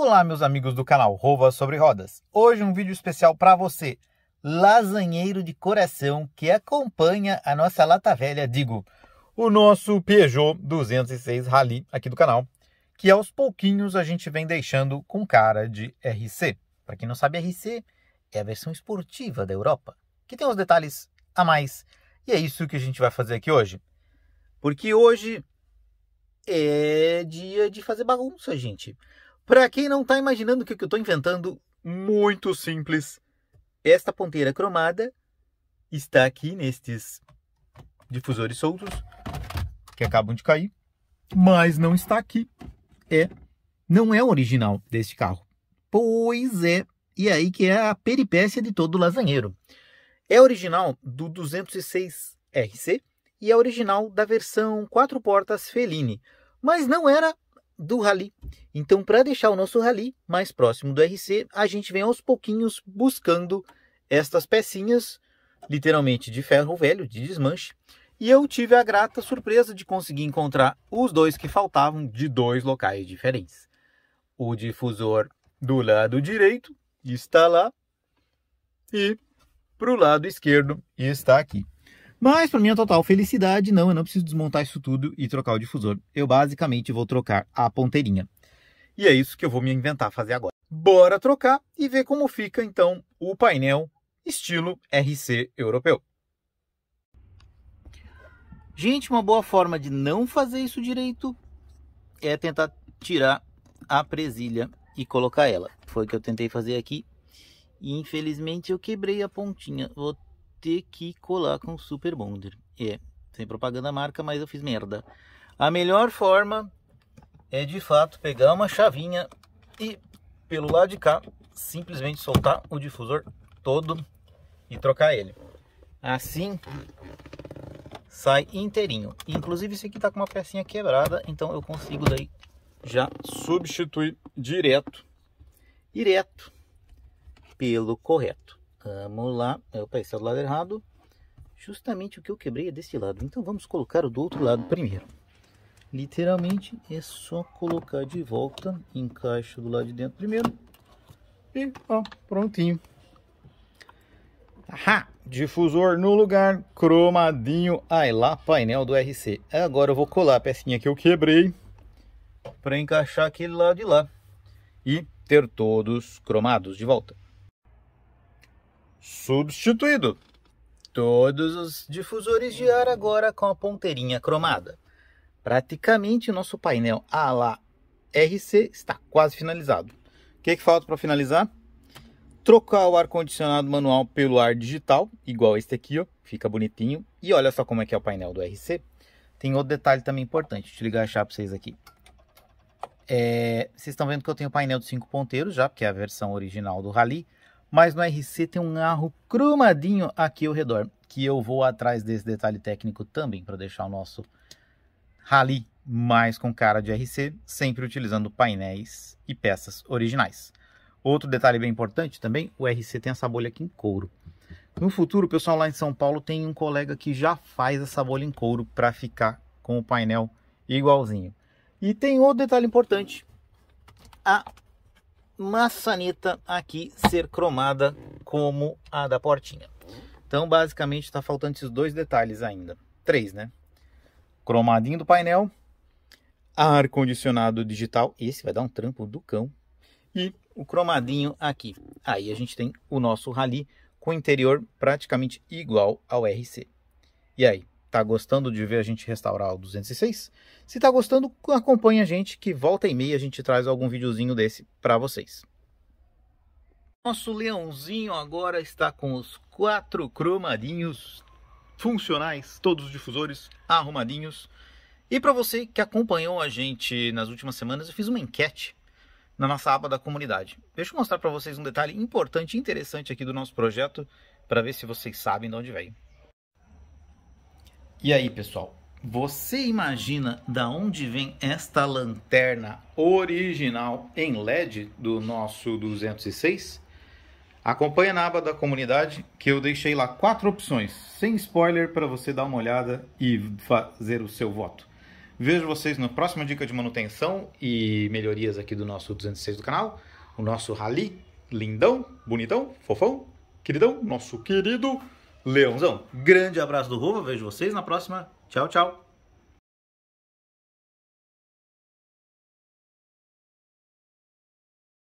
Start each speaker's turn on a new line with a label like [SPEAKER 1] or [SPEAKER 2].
[SPEAKER 1] Olá, meus amigos do canal Rovas sobre Rodas. Hoje um vídeo especial para você, lasanheiro de coração que acompanha a nossa lata velha, digo, o nosso Peugeot 206 Rally aqui do canal, que aos pouquinhos a gente vem deixando com cara de RC. Para quem não sabe, RC é a versão esportiva da Europa, que tem uns detalhes a mais. E é isso que a gente vai fazer aqui hoje. Porque hoje é dia de fazer bagunça, gente. Para quem não está imaginando o que, eu estou inventando, muito simples. Esta ponteira cromada está aqui nestes difusores soltos que acabam de cair, mas não está aqui. É, não é o original deste carro. Pois é, e é aí que é a peripécia de todo lasanheiro. É original do 206 RC e é original da versão 4 portas Fellini, mas não era do rally. Então, para deixar o nosso rally mais próximo do RC, a gente vem aos pouquinhos buscando estas pecinhas, literalmente de ferro velho, de desmanche. E eu tive a grata surpresa de conseguir encontrar os dois que faltavam de dois locais diferentes. O difusor do lado direito está lá e para o lado esquerdo está aqui. Mas para minha é total felicidade, não, eu não preciso desmontar isso tudo e trocar o difusor. Eu basicamente vou trocar a ponteirinha. E é isso que eu vou me inventar fazer agora. Bora trocar e ver como fica então o painel estilo RC europeu. Gente, uma boa forma de não fazer isso direito é tentar tirar a presilha e colocar ela. Foi o que eu tentei fazer aqui. E infelizmente eu quebrei a pontinha. Vou ter que colar com Super Bonder. É, sem propaganda marca, mas eu fiz merda. A melhor forma é de fato pegar uma chavinha e pelo lado de cá simplesmente soltar o difusor todo e trocar ele. Assim sai inteirinho. Inclusive esse aqui tá com uma pecinha quebrada, então eu consigo daí já substituir direto, direto pelo correto. Vamos lá, eu está do lado errado. Justamente o que eu quebrei é desse lado. Então vamos colocar o do outro lado primeiro. Literalmente é só colocar de volta, encaixa do lado de dentro primeiro. E ó, prontinho. Ahá, difusor no lugar, cromadinho, ai lá, painel do RC. Agora eu vou colar a pecinha que eu quebrei para encaixar aquele lado de lá e ter todos cromados de volta substituído. Todos os difusores de ar agora com a ponteirinha cromada. Praticamente nosso painel ala RC está quase finalizado. O que, que falta para finalizar? Trocar o ar-condicionado manual pelo ar digital, igual este aqui, ó. fica bonitinho. E olha só como é que é o painel do RC. Tem outro detalhe também importante, deixa eu ligar a chave para vocês aqui. É, vocês estão vendo que eu tenho o painel de cinco ponteiros já, porque é a versão original do Rally mas no RC tem um arro cromadinho aqui ao redor, que eu vou atrás desse detalhe técnico também para deixar o nosso rally mais com cara de RC, sempre utilizando painéis e peças originais. Outro detalhe bem importante também, o RC tem essa bolha aqui em couro. No futuro, o pessoal lá em São Paulo tem um colega que já faz essa bolha em couro para ficar com o painel igualzinho. E tem outro detalhe importante, a maçaneta aqui ser cromada como a da portinha. Então, basicamente, está faltando esses dois detalhes ainda. Três, né? Cromadinho do painel, ar-condicionado digital, esse vai dar um trampo do cão, e o cromadinho aqui. Aí a gente tem o nosso Rally com interior praticamente igual ao RC. E aí, tá gostando de ver a gente restaurar o 206. Se tá gostando, acompanha a gente que volta e meia a gente traz algum videozinho desse para vocês. Nosso leãozinho agora está com os quatro cromadinhos funcionais, todos os difusores arrumadinhos. E para você que acompanhou a gente nas últimas semanas, eu fiz uma enquete na nossa aba da comunidade. Deixa eu mostrar para vocês um detalhe importante e interessante aqui do nosso projeto para ver se vocês sabem de onde veio. E aí, pessoal? Você imagina da onde vem esta lanterna original em LED do nosso 206? Acompanhe na aba da comunidade que eu deixei lá quatro opções, sem spoiler, para você dar uma olhada e fazer o seu voto. Vejo vocês na próxima dica de manutenção e melhorias aqui do nosso 206 do canal, o nosso Rally, lindão, bonitão, fofão, queridão, nosso querido Leãozão. Grande abraço do Ruba, vejo vocês na próxima. Tchau, tchau.